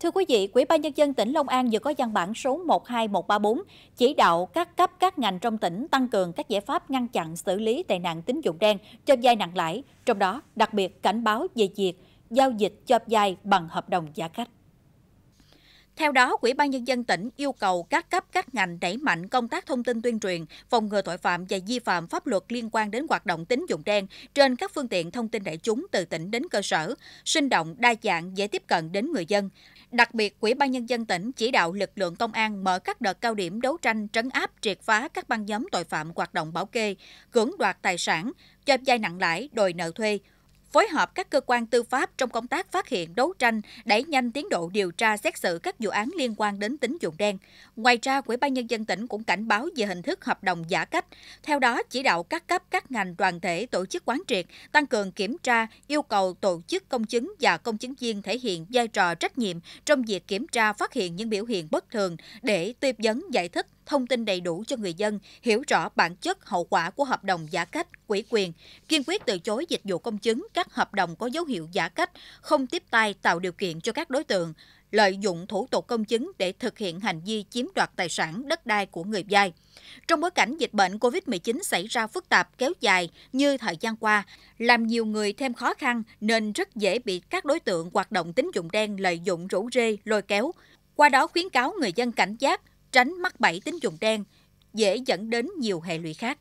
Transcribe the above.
Thưa quý vị, Quỹ ban nhân dân tỉnh Long An vừa có văn bản số 12134 chỉ đạo các cấp các ngành trong tỉnh tăng cường các giải pháp ngăn chặn xử lý tệ nạn tín dụng đen cho vay nặng lãi, trong đó đặc biệt cảnh báo về việc giao dịch cho vay bằng hợp đồng giả cách. Theo đó, Ủy ban Nhân dân tỉnh yêu cầu các cấp các ngành đẩy mạnh công tác thông tin tuyên truyền, phòng ngừa tội phạm và vi phạm pháp luật liên quan đến hoạt động tín dụng đen trên các phương tiện thông tin đại chúng từ tỉnh đến cơ sở, sinh động, đa dạng, dễ tiếp cận đến người dân. Đặc biệt, Ủy ban Nhân dân tỉnh chỉ đạo lực lượng công an mở các đợt cao điểm đấu tranh trấn áp triệt phá các băng nhóm tội phạm hoạt động bảo kê, cưỡng đoạt tài sản, cho vay nặng lãi, đòi nợ thuê, phối hợp các cơ quan tư pháp trong công tác phát hiện, đấu tranh, đẩy nhanh tiến độ điều tra xét xử các vụ án liên quan đến tín dụng đen. Ngoài ra, Ủy ban nhân dân tỉnh cũng cảnh báo về hình thức hợp đồng giả cách. Theo đó, chỉ đạo các cấp các ngành đoàn thể tổ chức quán triệt, tăng cường kiểm tra, yêu cầu tổ chức công chứng và công chứng viên thể hiện vai trò trách nhiệm trong việc kiểm tra phát hiện những biểu hiện bất thường để tiếp vấn giải thích thông tin đầy đủ cho người dân hiểu rõ bản chất hậu quả của hợp đồng giả cách, quỹ quyền, kiên quyết từ chối dịch vụ công chứng các hợp đồng có dấu hiệu giả cách, không tiếp tay tạo điều kiện cho các đối tượng lợi dụng thủ tục công chứng để thực hiện hành vi chiếm đoạt tài sản đất đai của người vay. Trong bối cảnh dịch bệnh COVID-19 xảy ra phức tạp kéo dài như thời gian qua, làm nhiều người thêm khó khăn nên rất dễ bị các đối tượng hoạt động tín dụng đen lợi dụng rủ rê, lôi kéo. Qua đó khuyến cáo người dân cảnh giác, tránh mắc bẫy tín dụng đen, dễ dẫn đến nhiều hệ lụy khác.